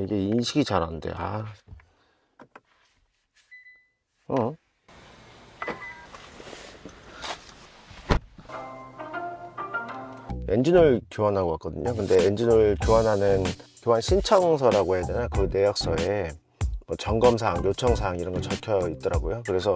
이게 인식이 잘 안 돼. 아. 어? 엔진을 교환하고 왔거든요. 근데 엔진을 교환하는 교환 신청서라고 해야 되나? 그 내역서에 뭐 점검사항, 요청사항 이런 거 적혀 있더라고요. 그래서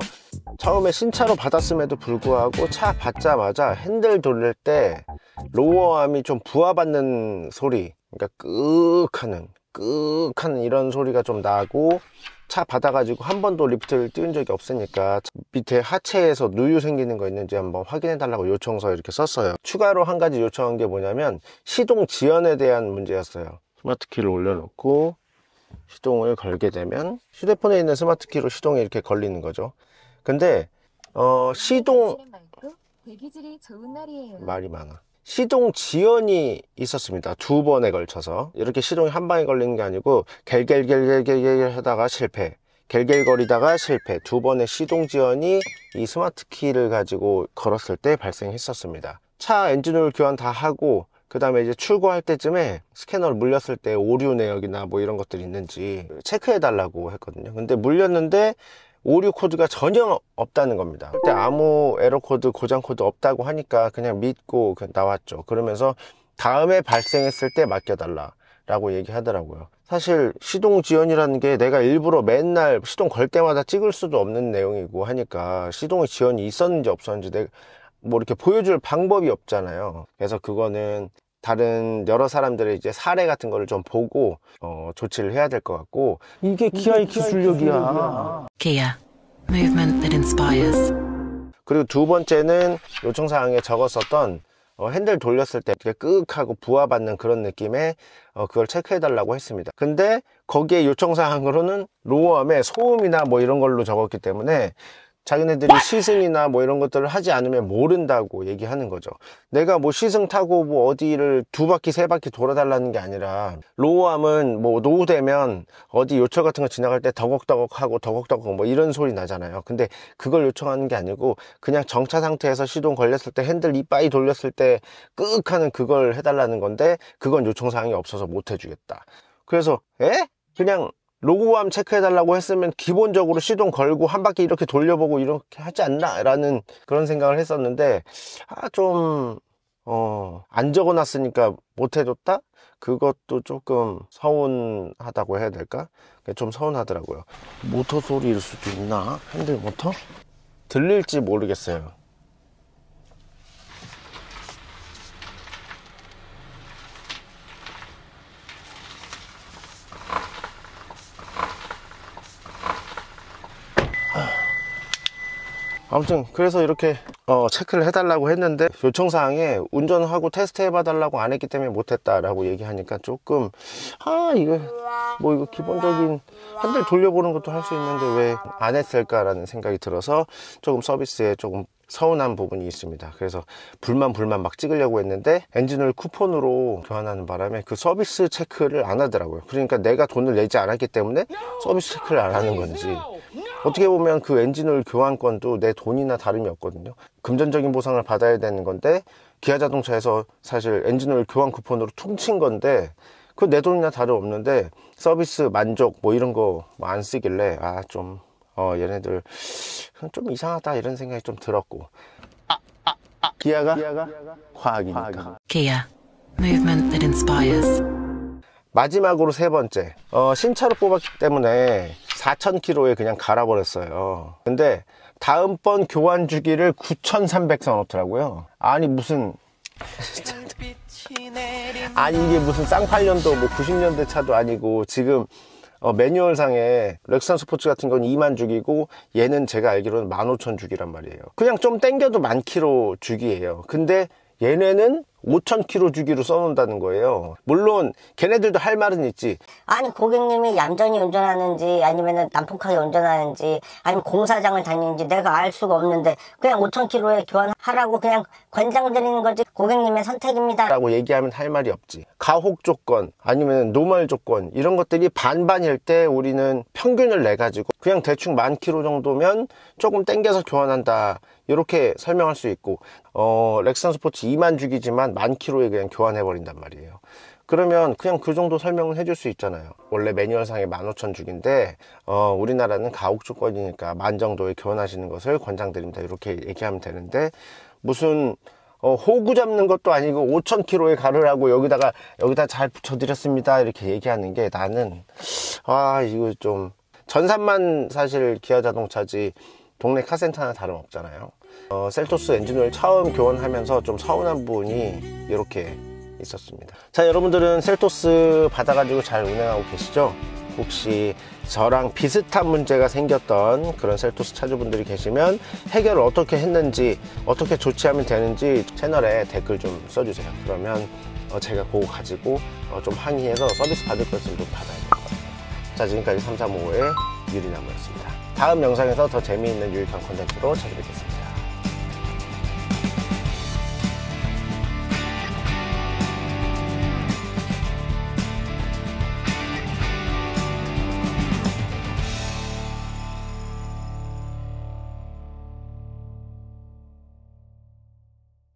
처음에 신차로 받았음에도 불구하고 차 받자마자 핸들 돌릴 때 로어암이 좀 부하받는 소리 그러니까 끄윽 하는 끄윽한 이런 소리가 좀 나고 차 받아가지고 한 번도 리프트를 띄운 적이 없으니까 밑에 하체에서 누유 생기는 거 있는지 한번 확인해 달라고 요청서 이렇게 썼어요 추가로 한 가지 요청한 게 뭐냐면 시동 지연에 대한 문제였어요 스마트키를 올려놓고 시동을 걸게 되면 휴대폰에 있는 스마트키로 시동이 이렇게 걸리는 거죠 근데 어 시동 아, 말이 많아 시동 지연이 있었습니다. 두 번에 걸쳐서 이렇게 시동이 한 방에 걸리는 게 아니고 겔겔겔겔겔 갤 하다가 실패 겔겔거리다가 실패 두 번의 시동 지연이 이 스마트키를 가지고 걸었을 때 발생했었습니다. 차 엔진오일 교환 다 하고 그 다음에 이제 출고할 때쯤에 스캐너를 물렸을 때 오류 내역이나 뭐 이런 것들이 있는지 체크해 달라고 했거든요 근데 물렸는데 오류 코드가 전혀 없다는 겁니다 그때 아무 에러 코드 고장 코드 없다고 하니까 그냥 믿고 나왔죠 그러면서 다음에 발생했을 때 맡겨달라 라고 얘기하더라고요 사실 시동 지연이라는 게 내가 일부러 맨날 시동 걸 때마다 찍을 수도 없는 내용이고 하니까 시동의 지연이 있었는지 없었는지 내가 뭐 이렇게 보여줄 방법이 없잖아요 그래서 그거는 다른 여러 사람들의 이제 사례 같은 거를 좀 보고 어, 조치를 해야 될 것 같고 이게 기아의 기술력이야. 기아. Movement that inspires. 그리고 두 번째는 요청 사항에 적었었던 어, 핸들 돌렸을 때 끄윽 하고 부하받는 그런 느낌의 어, 그걸 체크해 달라고 했습니다 근데 거기에 요청사항으로는 로어함의 소음이나 뭐 이런 걸로 적었기 때문에 자기네들이 시승이나 뭐 이런 것들을 하지 않으면 모른다고 얘기하는 거죠 내가 뭐 시승 타고 뭐 어디를 두 바퀴 세 바퀴 돌아달라는 게 아니라 로우암은 뭐 노후되면 어디 요철 같은 거 지나갈 때 더걱더걱 하고 더걱더걱 뭐 이런 소리 나잖아요 근데 그걸 요청하는 게 아니고 그냥 정차 상태에서 시동 걸렸을 때 핸들 이빠이 돌렸을 때 끄윽 하는 그걸 해달라는 건데 그건 요청사항이 없어서 못 해주겠다 그래서 에? 그냥 로고감 체크해달라고 했으면 기본적으로 시동 걸고 한 바퀴 이렇게 돌려보고 이렇게 하지 않나 라는 그런 생각을 했었는데 아 좀 어, 안 적어놨으니까 못해줬다? 그것도 조금 서운하다고 해야 될까? 좀 서운하더라고요 모터 소리일 수도 있나? 핸들 모터? 들릴지 모르겠어요 아무튼 그래서 이렇게 어 체크를 해달라고 했는데 요청사항에 운전하고 테스트 해봐달라고 안 했기 때문에 못했다라고 얘기하니까 조금 아 이거 뭐 이거 기본적인 한 달 돌려보는 것도 할 수 있는데 왜 안 했을까라는 생각이 들어서 조금 서비스에 조금 서운한 부분이 있습니다 그래서 불만 불만 막 찍으려고 했는데 엔진을 쿠폰으로 교환하는 바람에 그 서비스 체크를 안 하더라고요 그러니까 내가 돈을 내지 않았기 때문에 서비스 체크를 안 하는 건지 어떻게 보면 그 엔진오일 교환권도 내 돈이나 다름이 없거든요 금전적인 보상을 받아야 되는 건데 기아 자동차에서 사실 엔진오일 교환 쿠폰으로 퉁친 건데 그 내 돈이나 다름없는데 서비스 만족 뭐 이런 거안 뭐 쓰길래 아 좀 어, 얘네들 좀 이상하다 이런 생각이 좀 들었고 아, 아, 아. 기아가, 기아가? 과학이니까. 과학이니까 기아 Movement that inspires 마지막으로 세 번째 어, 신차로 뽑았기 때문에 4,000km에 그냥 갈아버렸어요. 근데 다음번 교환 주기를 9,300선 넣더라고요. 아니 무슨 아니 이게 무슨 쌍팔년도 뭐 90년대 차도 아니고 지금 어, 매뉴얼상에 렉산 스포츠 같은 건 2만 주기고 얘는 제가 알기로는 15,000 주기란 말이에요. 그냥 좀 땡겨도 만 키로 주기예요. 근데 얘네는 5,000km 주기로 써놓는다는 거예요. 물론 걔네들도 할 말은 있지. 아니 고객님이 얌전히 운전하는지 아니면 난폭하게 운전하는지 아니면 공사장을 다니는지 내가 알 수가 없는데 그냥 5,000km에 교환하라고 그냥 권장 드리는 거지 고객님의 선택입니다. 라고 얘기하면 할 말이 없지. 가혹 조건 아니면 노멀 조건 이런 것들이 반반일 때 우리는 평균을 내가지고 그냥 대충 만키로 정도면 조금 땡겨서 교환한다. 이렇게 설명할 수 있고 어, 렉슨 스포츠 2만 죽이지만만키로에 그냥 교환해버린단 말이에요. 그러면 그냥 그 정도 설명을 해 줄 수 있잖아요 원래 매뉴얼상에 1 5 0 0 0주인데 어, 우리나라는 가혹 조건이니까 만 정도에 교환하시는 것을 권장드립니다 이렇게 얘기하면 되는데 무슨 어, 호구 잡는 것도 아니고 5,000km의 가루라고 여기다가 여기다 잘 붙여드렸습니다 이렇게 얘기하는 게 나는 아 이거 좀 전산만 사실 기아 자동차지 동네 카센터나 다름없잖아요 어, 셀토스 엔진오일 처음 교환하면서 좀 서운한 부분이 이렇게 있었습니다 자 여러분들은 셀토스 받아가지고 잘 운행하고 계시죠? 혹시 저랑 비슷한 문제가 생겼던 그런 셀토스 차주분들이 계시면 해결을 어떻게 했는지 어떻게 조치하면 되는지 채널에 댓글 좀 써주세요 그러면 어 제가 그거 가지고 어좀 항의해서 서비스 받을 것을좀 받아야 될 것 같아요 자 지금까지 335의 유리나무였습니다 다음 영상에서 더 재미있는 유익한 콘텐츠로 찾아뵙겠습니다